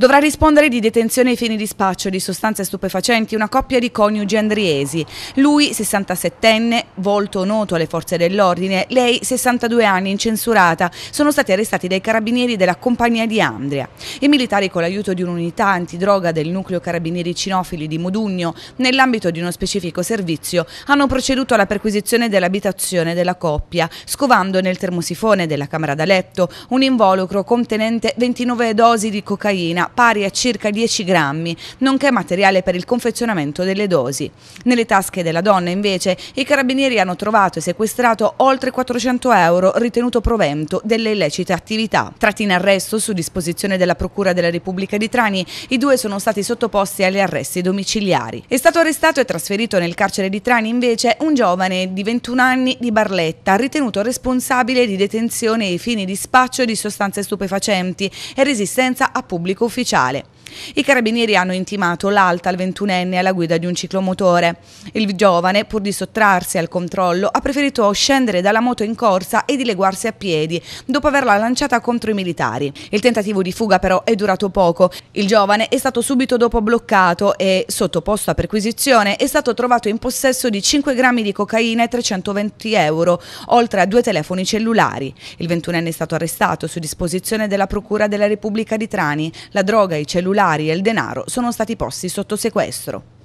Dovrà rispondere di detenzione ai fini di spaccio di sostanze stupefacenti una coppia di coniugi andriesi. Lui, 67enne, volto noto alle forze dell'ordine, lei, 62 anni, incensurata, sono stati arrestati dai carabinieri della compagnia di Andria. I militari, con l'aiuto di un'unità antidroga del nucleo carabinieri cinofili di Modugno, nell'ambito di uno specifico servizio, hanno proceduto alla perquisizione dell'abitazione della coppia, scovando nel termosifone della camera da letto un involucro contenente 29 dosi di cocaina pari a circa 10 grammi, nonché materiale per il confezionamento delle dosi. Nelle tasche della donna, invece, i carabinieri hanno trovato e sequestrato oltre 400 euro ritenuto provento delle illecite attività. Tratti in arresto su disposizione della Procura della Repubblica di Trani, i due sono stati sottoposti agli arresti domiciliari. È stato arrestato e trasferito nel carcere di Trani, invece, un giovane di 21 anni di Barletta, ritenuto responsabile di detenzione ai fini di spaccio di sostanze stupefacenti e resistenza a pubblico ufficio ufficiale. I carabinieri hanno intimato l'alta al 21enne alla guida di un ciclomotore. Il giovane, pur di sottrarsi al controllo, ha preferito scendere dalla moto in corsa e dileguarsi a piedi, dopo averla lanciata contro i militari. Il tentativo di fuga però è durato poco. Il giovane è stato subito dopo bloccato e, sottoposto a perquisizione, è stato trovato in possesso di 5 grammi di cocaina e 320 euro, oltre a due telefoni cellulari. Il 21enne è stato arrestato su disposizione della Procura della Repubblica di Trani. La droga e i cellulari foculari e il denaro sono stati posti sotto sequestro.